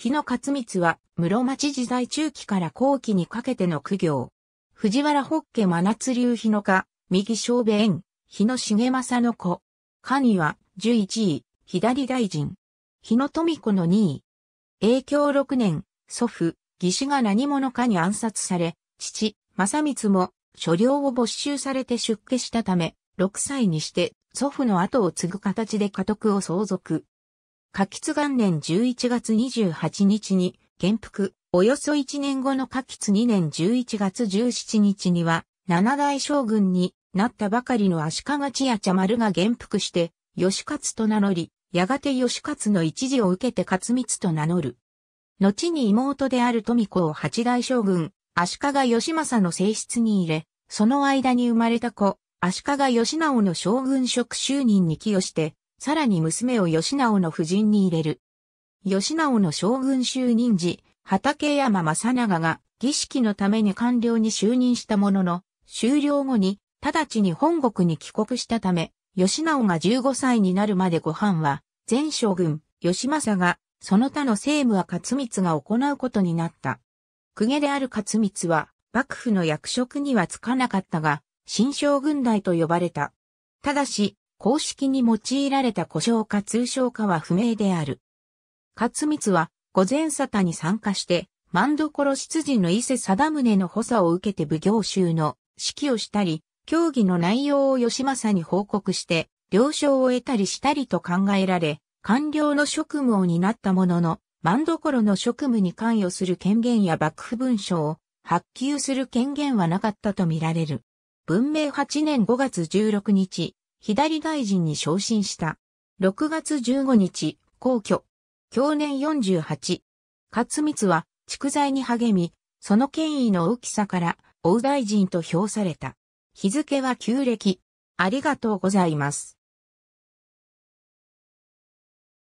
日野勝光は室町時代中期から後期にかけての苦行。藤原北家真夏流日野家、右小弁、日野重政の子。には11位、左大臣。日野富子の2位。影響6年、祖父、義士が何者かに暗殺され、父、正光も、所領を没収されて出家したため、6歳にして、祖父の後を継ぐ形で家督を相続。下吉元年11月28日に、元服、およそ1年後の下吉2年11月17日には、七代将軍になったばかりの足利千夜茶丸が元服して、義勝と名乗り、やがて義勝の一時を受けて勝光と名乗る。後に妹である富子を八代将軍、足利義政の正室に入れ、その間に生まれた子、足利義直の将軍職就任に寄与して、さらに娘を吉直の夫人に入れる。吉直の将軍就任時、畠山正長が儀式のために官僚に就任したものの、終了後に、直ちに本国に帰国したため、吉直が15歳になるまでご飯は、前将軍、吉政が、その他の政務は勝光が行うことになった。公家である勝光は、幕府の役職にはつかなかったが、新将軍代と呼ばれた。ただし、公式に用いられた故障か通称かは不明である。勝光は、御前沙汰に参加して、万所執事の伊勢貞宗の補佐を受けて奉行衆の指揮をしたり、協議の内容を吉政に報告して、了承を得たりしたりと考えられ、官僚の職務を担ったものの、万所の職務に関与する権限や幕府文書を発給する権限はなかったとみられる。文明8年5月16日、左大臣に昇進した。6月15日、皇居、去年48。勝光は、蓄財に励み、その権威の大きさから、大大臣と評された。日付は旧暦。ありがとうございます。